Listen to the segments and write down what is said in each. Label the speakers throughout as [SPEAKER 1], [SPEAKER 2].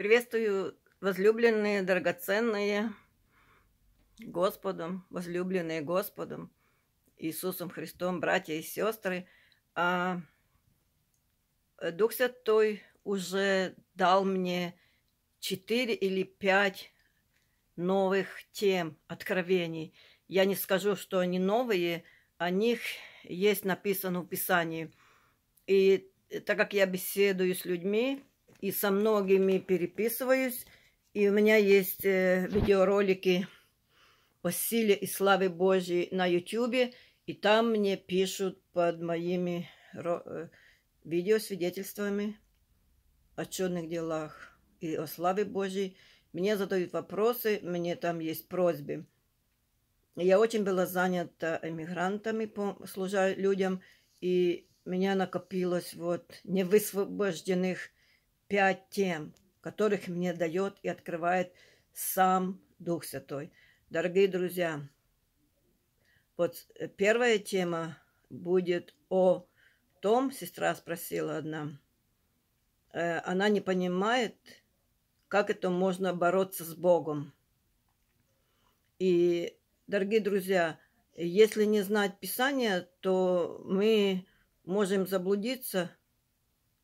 [SPEAKER 1] Приветствую, возлюбленные, драгоценные Господом, возлюбленные Господом, Иисусом Христом, братья и сестры. А э, Дух Святой уже дал мне четыре или пять новых тем, откровений. Я не скажу, что они новые, о них есть написано в Писании. И э, так как я беседую с людьми, и со многими переписываюсь. И у меня есть э, видеоролики о силе и славе Божьей на Ютьюбе. И там мне пишут под моими э, видео свидетельствами о черных делах и о славе Божьей. Мне задают вопросы, мне там есть просьбы. Я очень была занята эмигрантами, служа людям, и у меня накопилось вот невысвобожденных пять тем, которых мне дает и открывает сам Дух Святой. Дорогие друзья, вот первая тема будет о том, сестра спросила одна, э, она не понимает, как это можно бороться с Богом. И, дорогие друзья, если не знать Писания, то мы можем заблудиться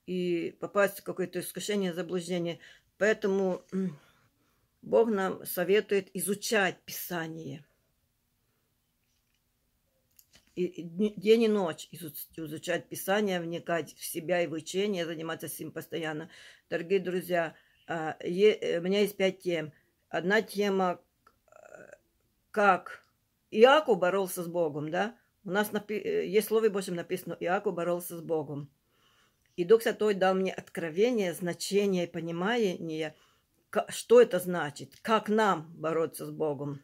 [SPEAKER 1] и попасть в какое-то искушение, заблуждение. Поэтому Бог нам советует изучать Писание. И день и ночь изучать Писание, вникать в себя и в учение, заниматься с ним постоянно. Дорогие друзья, а, э, у меня есть пять тем. Одна тема, э, как Иаков боролся с Богом, да? У нас напи- э, есть в Слове написано, Иаков боролся с Богом. И Дух Святой дал мне откровение, значение и понимание, что это значит, как нам бороться с Богом.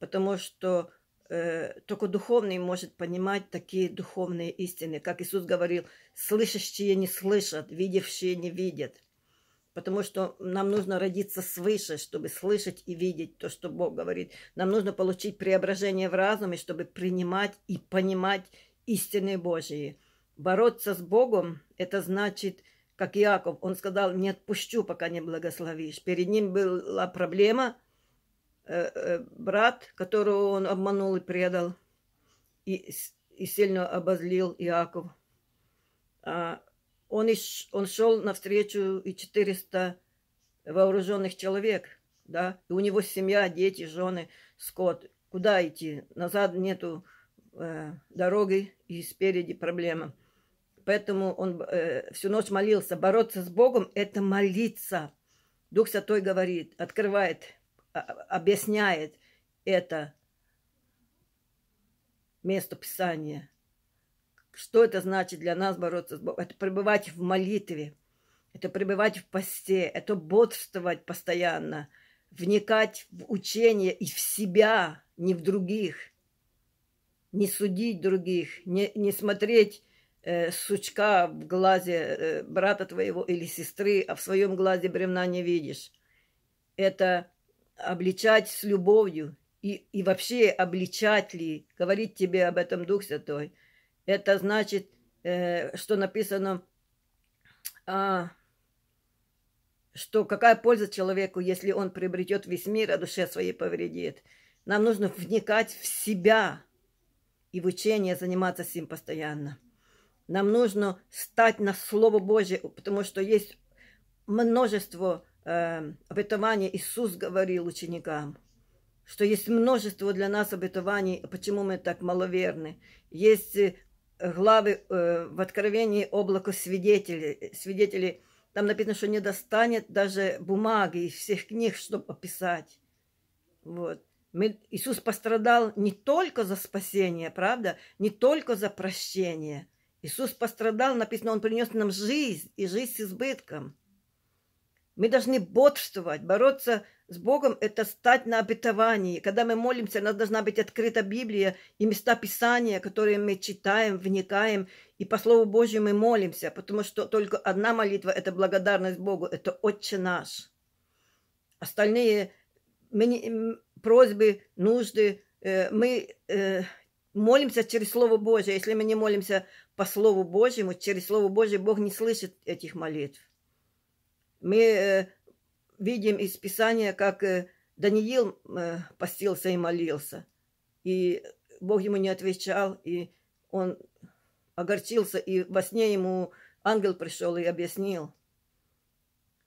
[SPEAKER 1] Потому что э, только духовный может понимать такие духовные истины, как Иисус говорил, слышащие не слышат, видевшие не видят. Потому что нам нужно родиться свыше, чтобы слышать и видеть то, что Бог говорит. Нам нужно получить преображение в разуме, чтобы принимать и понимать истины Божьи. Бороться с Богом – это значит, как Иаков, он сказал, не отпущу, пока не благословишь. Перед ним была проблема, э, э, брат, которого он обманул и предал, и, и сильно обозлил Иаков. А он, ищ, он шел навстречу и 400 вооруженных человек, да, и у него семья, дети, жены, скот. Куда идти? Назад нету э, дороги и спереди проблема. Поэтому он э, всю ночь молился. Бороться с Богом – это молиться. Дух Святой говорит, открывает, а, объясняет это место Писания. Что это значит для нас бороться с Богом? Это пребывать в молитве, это пребывать в посте, это бодрствовать постоянно, вникать в учение и в себя, не в других, не судить других, не, не смотреть Э, сучка в глазе э, брата твоего или сестры, а в своем глазе бревна не видишь. Это обличать с любовью и, и вообще обличать ли, говорить тебе об этом Дух Святой. Это значит, э, что написано, а, что какая польза человеку, если он приобретет весь мир, а душе своей повредит. Нам нужно вникать в себя и в учение заниматься с ним постоянно. Нам нужно стать на Слово Божье, потому что есть множество э, обетований. Иисус говорил ученикам, что есть множество для нас обетований, почему мы так маловерны. Есть э, главы э, в Откровении облако свидетелей, свидетелей. Там написано, что не достанет даже бумаги из всех книг, чтобы описать. Вот. Мы, Иисус пострадал не только за спасение, правда, не только за прощение, Иисус пострадал, написано, Он принес нам жизнь и жизнь с избытком. Мы должны бодрствовать, бороться с Богом – это стать на обетовании. Когда мы молимся, у нас должна быть открыта Библия и места Писания, которые мы читаем, вникаем, и по Слову Божьему мы молимся, потому что только одна молитва – это благодарность Богу, это «Отче наш». Остальные мы не, просьбы, нужды, э, мы э, Молимся через Слово Божье. Если мы не молимся по Слову Божьему, через Слово Божье Бог не слышит этих молитв. Мы э, видим из Писания, как э, Даниил э, постился и молился. И Бог ему не отвечал, и он огорчился, и во сне ему ангел пришел и объяснил,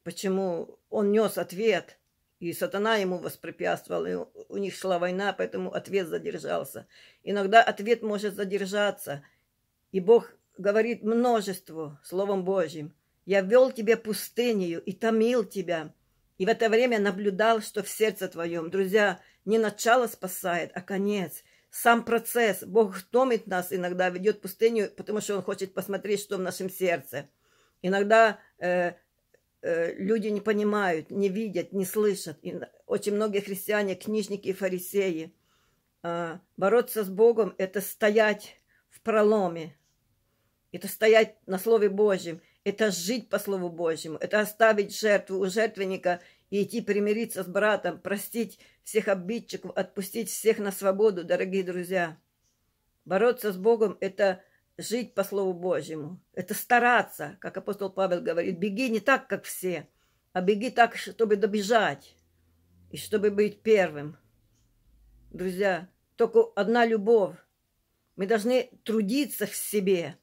[SPEAKER 1] почему он нес ответ – и сатана ему воспрепятствовал, и у них шла война, поэтому ответ задержался. Иногда ответ может задержаться, и Бог говорит множеству Словом Божьим. «Я вел тебя пустынею и томил тебя, и в это время наблюдал, что в сердце твоем». Друзья, не начало спасает, а конец. Сам процесс. Бог томит нас иногда, ведет пустыню, потому что Он хочет посмотреть, что в нашем сердце. Иногда э, Э, люди не понимают, не видят, не слышат. И очень многие христиане, книжники и фарисеи. Э, бороться с Богом – это стоять в проломе, это стоять на Слове Божьем, это жить по Слову Божьему, это оставить жертву у жертвенника и идти примириться с братом, простить всех обидчиков, отпустить всех на свободу, дорогие друзья. Бороться с Богом – это жить по Слову Божьему. Это стараться, как апостол Павел говорит, беги не так, как все, а беги так, чтобы добежать и чтобы быть первым. Друзья, только одна любовь. Мы должны трудиться в себе.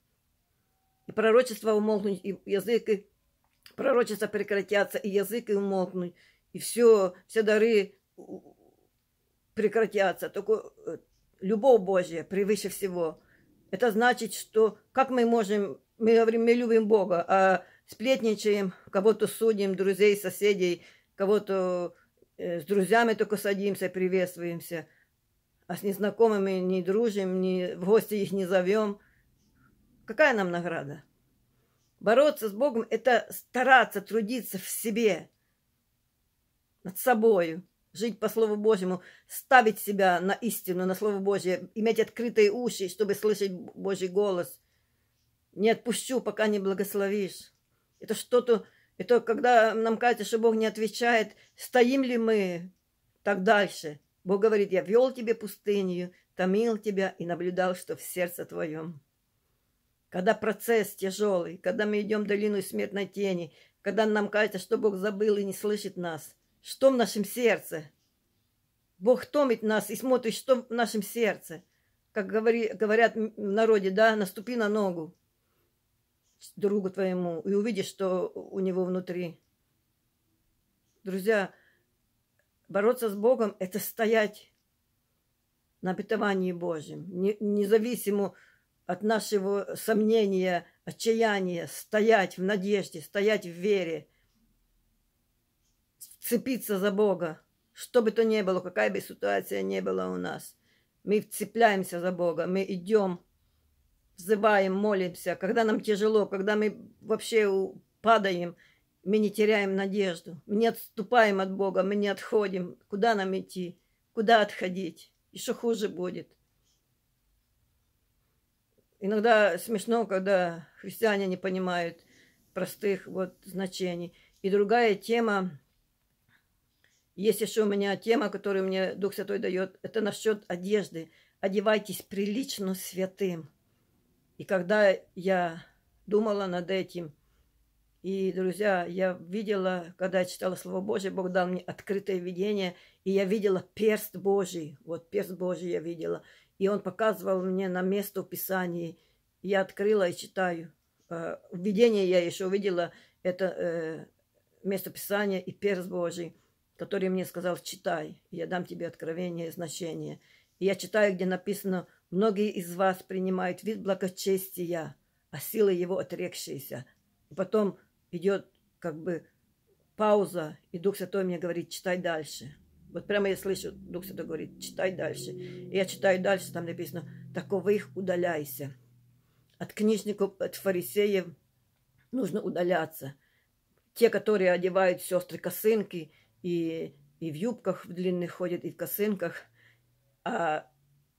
[SPEAKER 1] И пророчество умолкнуть, и язык, и пророчество прекратятся, и язык и умолкнуть. И все, все дары прекратятся. Только э, любовь Божья превыше всего – это значит, что как мы можем, мы говорим, мы любим Бога, а сплетничаем, кого-то судим, друзей, соседей, кого-то э, с друзьями только садимся, приветствуемся, а с незнакомыми не дружим, не, в гости их не зовем. Какая нам награда? Бороться с Богом – это стараться, трудиться в себе, над собою – жить по Слову Божьему, ставить себя на истину, на Слово Божье, иметь открытые уши, чтобы слышать Божий голос. Не отпущу, пока не благословишь. Это что-то, это когда нам кажется, что Бог не отвечает, стоим ли мы так дальше. Бог говорит, я вел тебе пустыню, томил тебя и наблюдал, что в сердце твоем. Когда процесс тяжелый, когда мы идем в долину смертной тени, когда нам кажется, что Бог забыл и не слышит нас – что в нашем сердце. Бог томит нас и смотрит, что в нашем сердце. Как говори, говорят в народе, да, наступи на ногу другу твоему и увидишь, что у него внутри. Друзья, бороться с Богом – это стоять на обетовании Божьем, независимо от нашего сомнения, отчаяния, стоять в надежде, стоять в вере – вцепиться за Бога. Что бы то ни было, какая бы ситуация ни была у нас. Мы вцепляемся за Бога, мы идем, взываем, молимся. Когда нам тяжело, когда мы вообще падаем, мы не теряем надежду. Мы не отступаем от Бога, мы не отходим. Куда нам идти? Куда отходить? Еще хуже будет. Иногда смешно, когда христиане не понимают простых вот значений. И другая тема есть еще у меня тема, которую мне Дух Святой дает. Это насчет одежды. Одевайтесь прилично святым. И когда я думала над этим, и, друзья, я видела, когда я читала Слово Божие, Бог дал мне открытое видение, и я видела перст Божий. Вот перст Божий я видела. И он показывал мне на место в Писании. Я открыла и читаю. А, видение я еще увидела, это э, место Писания и перст Божий – который мне сказал, читай, я дам тебе откровение и значение. И я читаю, где написано, многие из вас принимают вид благочестия, а силы его отрекшиеся. И потом идет как бы пауза, и Дух Святой мне говорит, читай дальше. Вот прямо я слышу, Дух Святой говорит, читай дальше. И я читаю дальше, там написано, таковых удаляйся. От книжников, от фарисеев нужно удаляться. Те, которые одевают сестры косынки – и, и в юбках в длинных ходят, и в косынках. А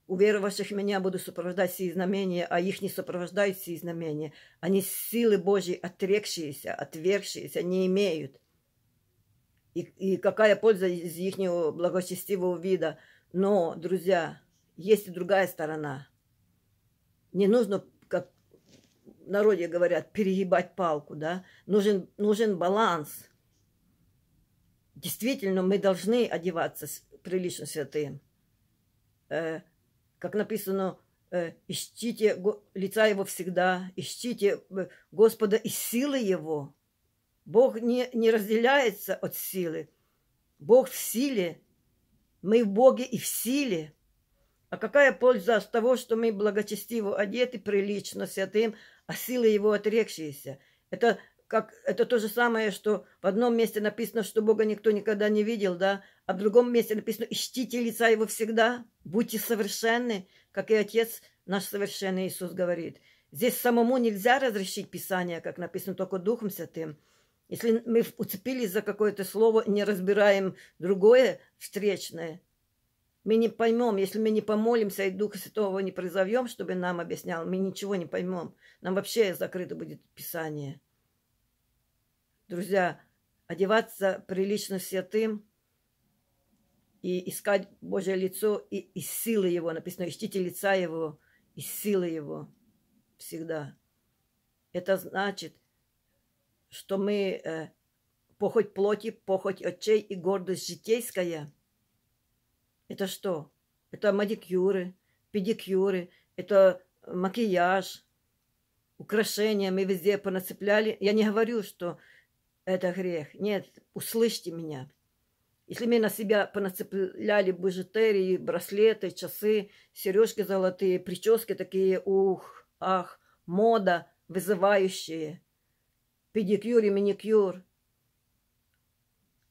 [SPEAKER 1] уверовавших меня буду сопровождать сии знамения, а их не сопровождают сии знамения. Они силы Божьей отрекшиеся, отвергшиеся, не имеют. И, и какая польза из их благочестивого вида. Но, друзья, есть и другая сторона. Не нужно, как в народе говорят, перегибать палку, да? Нужен, нужен баланс – действительно мы должны одеваться прилично святым, Э, как написано, э, ищите лица его всегда, ищите э, Господа и силы его. Бог не, не разделяется от силы. Бог в силе. Мы в Боге и в силе. А какая польза от того, что мы благочестиво одеты, прилично, святым, а силы его отрекшиеся? Это как это то же самое, что в одном месте написано, что Бога никто никогда не видел, да, а в другом месте написано «Ищите лица Его всегда, будьте совершенны, как и Отец наш совершенный Иисус говорит». Здесь самому нельзя разрешить Писание, как написано, только Духом Святым. Если мы уцепились за какое-то слово, не разбираем другое встречное, мы не поймем, если мы не помолимся и Духа Святого не призовем, чтобы нам объяснял, мы ничего не поймем. Нам вообще закрыто будет Писание друзья, одеваться прилично святым и искать Божье лицо и, и силы Его. Написано, ищите лица Его и силы Его всегда. Это значит, что мы э, похоть плоти, похоть очей и гордость житейская. Это что? Это маникюры, педикюры, это макияж, украшения. Мы везде понацепляли. Я не говорю, что это грех. Нет, услышьте меня. Если мы на себя понацепляли бижутерии, браслеты, часы, сережки золотые, прически такие, ух, ах, мода, вызывающие, педикюр и маникюр,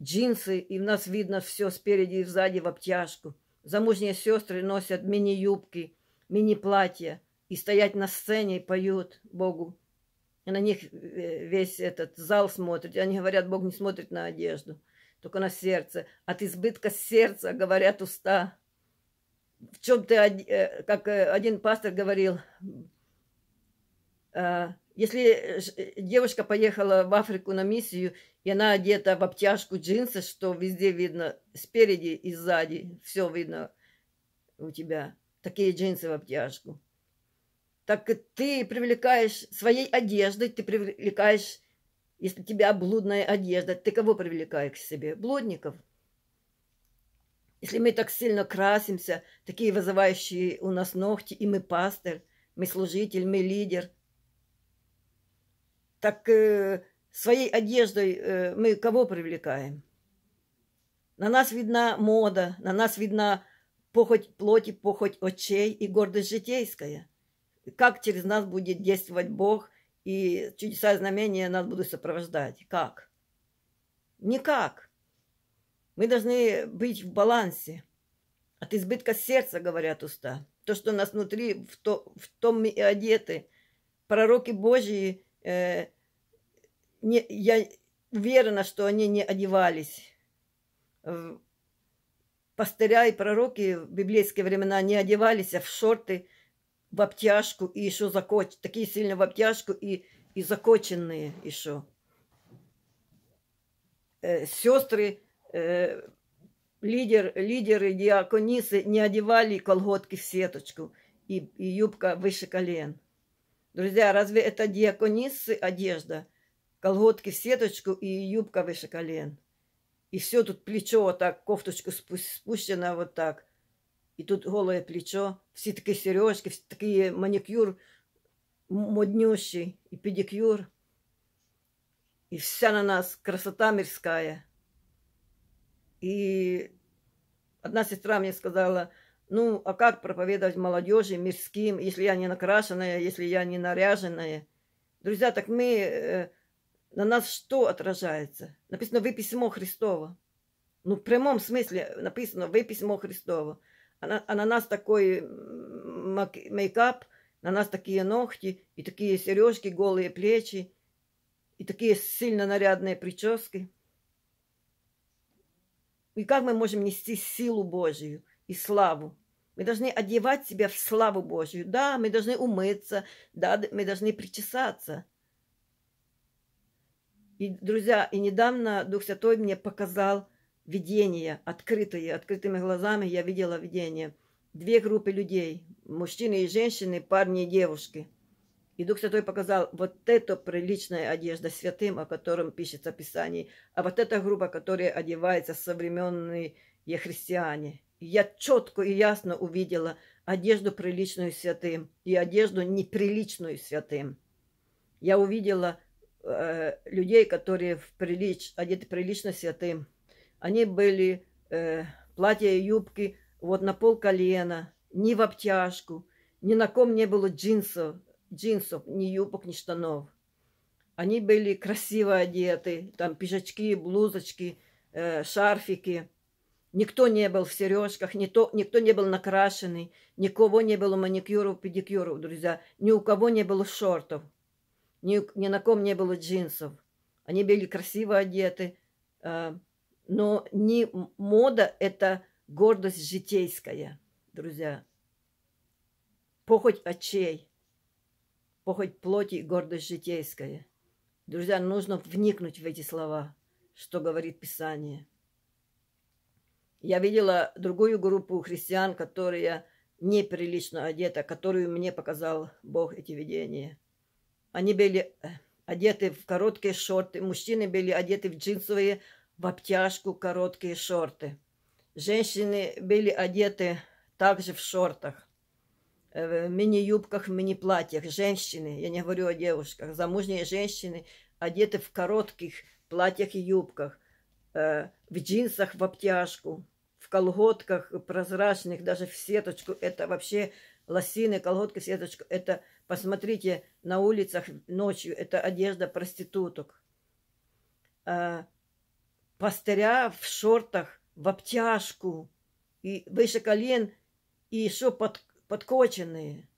[SPEAKER 1] джинсы, и в нас видно все спереди и сзади в обтяжку. Замужние сестры носят мини-юбки, мини-платья и стоять на сцене и поют Богу и на них э, весь этот зал смотрит. И они говорят, Бог не смотрит на одежду, только на сердце. От избытка сердца говорят уста. В чем ты, э, как э, один пастор говорил, если девушка поехала в Африку на миссию, и она одета в обтяжку джинсы, что везде видно, спереди и сзади, все видно у тебя. Такие джинсы в обтяжку так ты привлекаешь своей одеждой, ты привлекаешь, если у тебя блудная одежда, ты кого привлекаешь к себе? Блудников. Если мы так сильно красимся, такие вызывающие у нас ногти, и мы пастор, мы служитель, мы лидер, так э, своей одеждой э, мы кого привлекаем? На нас видна мода, на нас видна похоть плоти, похоть очей и гордость житейская – как через нас будет действовать Бог, и чудеса и знамения нас будут сопровождать. Как? Никак. Мы должны быть в балансе. От избытка сердца, говорят уста. То, что у нас внутри, в, то, в том мы и одеты. Пророки Божьи, э, не, я уверена, что они не одевались. Пастыря и пророки в библейские времена не одевались, а в шорты – в обтяжку и еще закоч... такие сильно в обтяжку и, и закоченные еще. Э, сестры, э, лидер, лидеры диаконисы не одевали колготки в сеточку и, и юбка выше колен. Друзья, разве это диаконисы одежда? Колготки в сеточку и юбка выше колен. И все тут плечо вот так, кофточку спу- спущено вот так – и тут голое плечо, все такие сережки, всі такий манікюр моднющий и педикюр. И вся на нас красота мирская. И одна сестра мне сказала, ну, а как проповедовать молодежи мирским, если я не накрашенная, если я не наряженная? Друзья, так мы, э, на нас что отражается? Написано, вы письмо Христово. Ну, в прямом смысле написано, вы письмо Христово. А, а на нас такой мейкап, на нас такие ногти и такие сережки, голые плечи и такие сильно нарядные прически. И как мы можем нести силу Божию и славу? Мы должны одевать себя в славу Божию. Да, мы должны умыться, да, мы должны причесаться. И, друзья, и недавно Дух Святой мне показал видение, открытое, открытыми глазами я видела видение. Две группы людей, мужчины и женщины, парни и девушки. И Дух Святой показал, вот это приличная одежда святым, о котором пишется в Писании, а вот эта группа, которая одевается современные христиане. И я четко и ясно увидела одежду приличную святым и одежду неприличную святым. Я увидела э, людей, которые в прилич, одеты прилично святым, они были э, платья и юбки вот на пол колена, ни в обтяжку, ни на ком не было джинсов, джинсов, ни юбок, ни штанов. Они были красиво одеты, там пижачки, блузочки, э, шарфики. Никто не был в сережках, никто, никто не был накрашенный, никого не было маникюров, педикюров, друзья. Ни у кого не было шортов, ни, ни на ком не было джинсов. Они были красиво одеты, э, но не мода – это гордость житейская, друзья. Похоть очей, похоть плоти и гордость житейская. Друзья, нужно вникнуть в эти слова, что говорит Писание. Я видела другую группу христиан, которые неприлично одета которую мне показал Бог эти видения. Они были э, одеты в короткие шорты, мужчины были одеты в джинсовые в обтяжку короткие шорты. Женщины были одеты также в шортах, э, в мини-юбках, мини-платьях. Женщины, я не говорю о девушках, замужние женщины одеты в коротких платьях и юбках, э, в джинсах в обтяжку, в колготках прозрачных, даже в сеточку. Это вообще лосины, колготки, сеточку. Это, посмотрите, на улицах ночью, это одежда проституток. А, пастыря в шортах, в обтяжку, и выше колен, и еще под, подкоченные.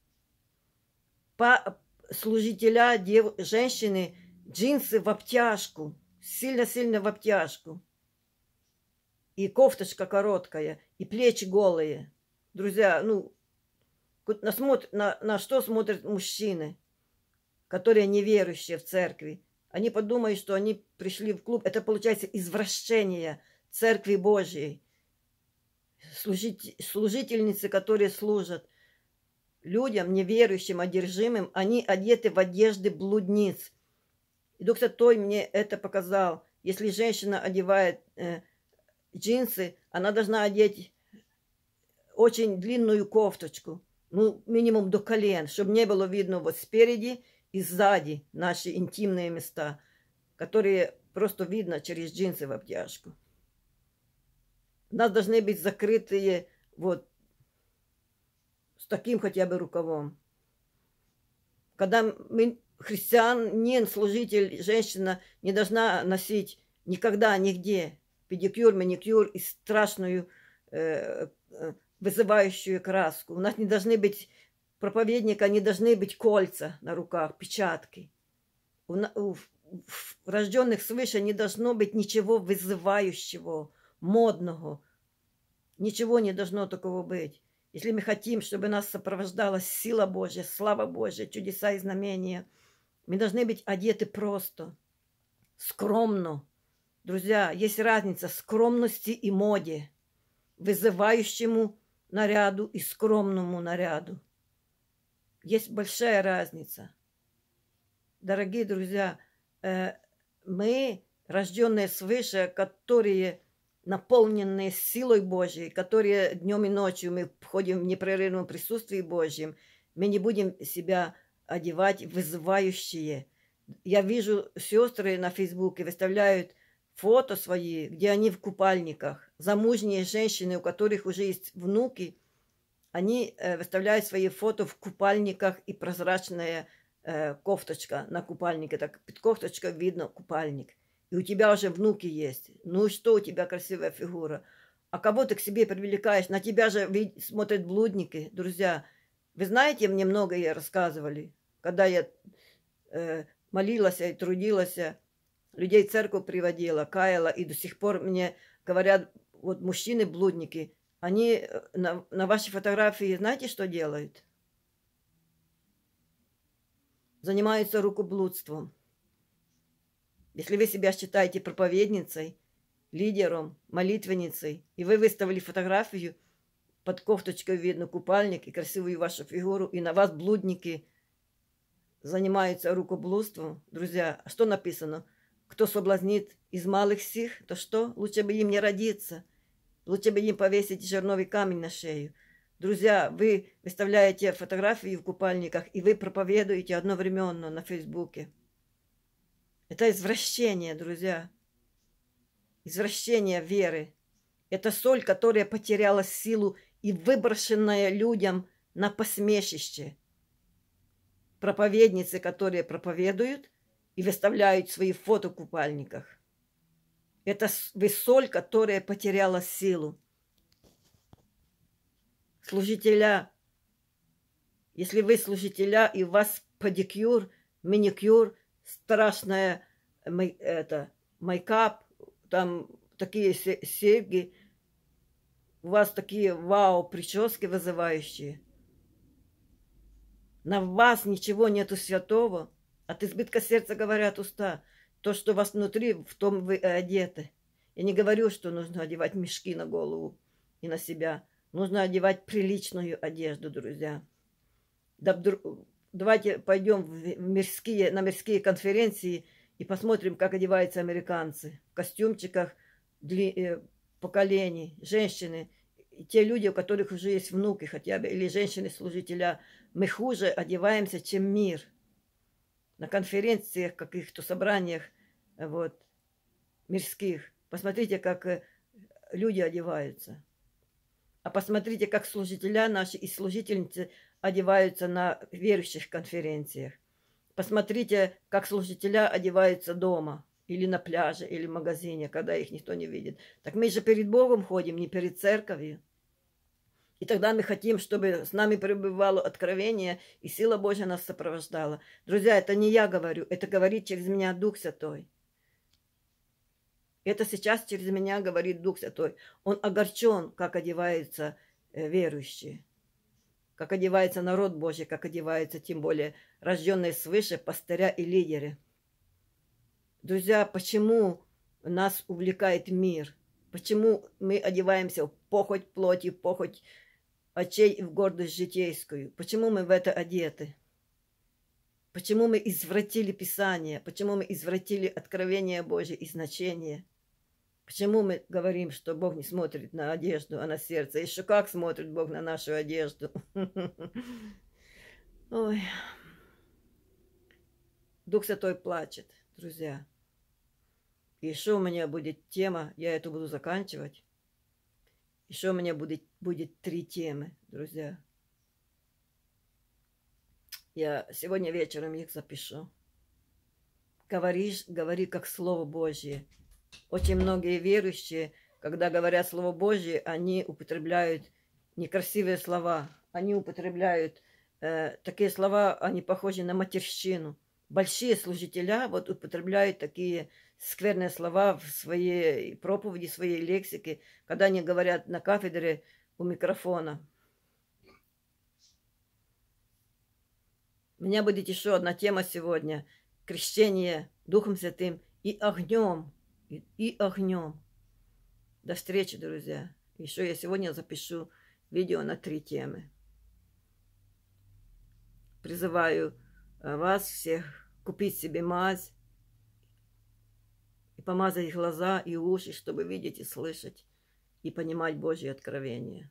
[SPEAKER 1] По, служителя дев, женщины джинсы в обтяжку, сильно-сильно в обтяжку. И кофточка короткая, и плечи голые. Друзья, ну, на, на, на что смотрят мужчины, которые неверующие в церкви? Они подумают, что они пришли в клуб. Это получается извращение Церкви Божьей. Служить, служительницы, которые служат людям, неверующим, одержимым, они одеты в одежды блудниц. И доктор Той мне это показал. Если женщина одевает э, джинсы, она должна одеть очень длинную кофточку, ну, минимум до колен, чтобы не было видно вот спереди и сзади наши интимные места, которые просто видно через джинсы в обтяжку. У нас должны быть закрытые вот с таким хотя бы рукавом. Когда мы, христианин, служитель, женщина не должна носить никогда, нигде педикюр, маникюр и страшную э, э вызывающую краску. У нас не должны быть проповедника не должны быть кольца на руках, печатки. У, у, в рожденных свыше не должно быть ничего вызывающего, модного. Ничего не должно такого быть. Если мы хотим, чтобы нас сопровождала сила Божья, слава Божья, чудеса и знамения, мы должны быть одеты просто, скромно. Друзья, есть разница скромности и моде, вызывающему наряду и скромному наряду. Есть большая разница. Дорогие друзья, э, мы, рожденные свыше, которые наполненные силой Божьей, которые днем и ночью мы входим в непрерывном присутствии Божьем, мы не будем себя одевать вызывающие. Я вижу, сестры на Фейсбуке выставляют фото свои, где они в купальниках, замужние женщины, у которых уже есть внуки, они э, выставляют свои фото в купальниках и прозрачная э, кофточка на купальнике. Так под кофточкой видно купальник. И у тебя уже внуки есть. Ну что у тебя красивая фигура? А кого ты к себе привлекаешь? На тебя же смотрят блудники, друзья. Вы знаете, мне многое рассказывали, когда я э, молилась и трудилась, э, людей в церковь приводила, каяла, и до сих пор мне говорят, вот мужчины блудники – они э, на, на вашей фотографии знаете, что делают? Занимаются рукоблудством. Если вы себя считаете проповедницей, лидером, молитвенницей, и вы выставили фотографию, под кофточкой видно купальник и красивую вашу фигуру, и на вас блудники занимаются рукоблудством. Друзья, а что написано? Кто соблазнит из малых сих, то что? Лучше бы им не родиться – Лучше бы не повесить жирновый камень на шею. Друзья, вы выставляете фотографии в купальниках, и вы проповедуете одновременно на Фейсбуке. Это извращение, друзья. Извращение веры. Это соль, которая потеряла силу и выброшенная людям на посмешище. Проповедницы, которые проповедуют и выставляют свои фото в купальниках. Это соль, которая потеряла силу. Служителя, если вы служителя и у вас педикюр, маникюр, страшная это, майкап, там такие серьги, у вас такие вау прически вызывающие. На вас ничего нету святого. От избытка сердца говорят уста то, что у вас внутри, в том вы и одеты. Я не говорю, что нужно одевать мешки на голову и на себя. Нужно одевать приличную одежду, друзья. Да, давайте пойдем в мирские, на мирские конференции и посмотрим, как одеваются американцы в костюмчиках дли, э, поколений, женщины, и те люди, у которых уже есть внуки хотя бы, или женщины-служителя, мы хуже одеваемся, чем мир. На конференциях, каких-то собраниях вот, мирских. Посмотрите, как э, люди одеваются. А посмотрите, как служителя наши и служительницы одеваются на верующих конференциях. Посмотрите, как служителя одеваются дома или на пляже, или в магазине, когда их никто не видит. Так мы же перед Богом ходим, не перед церковью. И тогда мы хотим, чтобы с нами пребывало откровение, и сила Божья нас сопровождала. Друзья, это не я говорю, это говорит через меня Дух Святой. Это сейчас через меня говорит Дух Святой. Он огорчен, как одеваются э, верующие, как одевается народ Божий, как одеваются тем более рожденные свыше пастыря и лидеры. Друзья, почему нас увлекает мир? Почему мы одеваемся в похоть плоти, в похоть очей и в гордость житейскую? Почему мы в это одеты? Почему мы извратили Писание? Почему мы извратили откровение Божье и значение – Почему мы говорим, что Бог не смотрит на одежду, а на сердце? Еще как смотрит Бог на нашу одежду? Ой. Дух Святой плачет, друзья. Еще у меня будет тема, я эту буду заканчивать. Еще у меня будет, будет три темы, друзья. Я сегодня вечером их запишу. Говоришь, говори как Слово Божье – очень многие верующие, когда говорят Слово Божье, они употребляют некрасивые слова. Они употребляют э, такие слова, они похожи на матерщину. Большие служителя вот употребляют такие скверные слова в своей проповеди, в своей лексике, когда они говорят на кафедре у микрофона. У меня будет еще одна тема сегодня – крещение Духом Святым и огнем – и, и огнем. До встречи, друзья. Еще я сегодня запишу видео на три темы. Призываю э, вас всех купить себе мазь и помазать глаза и уши, чтобы видеть и слышать и понимать Божье откровение.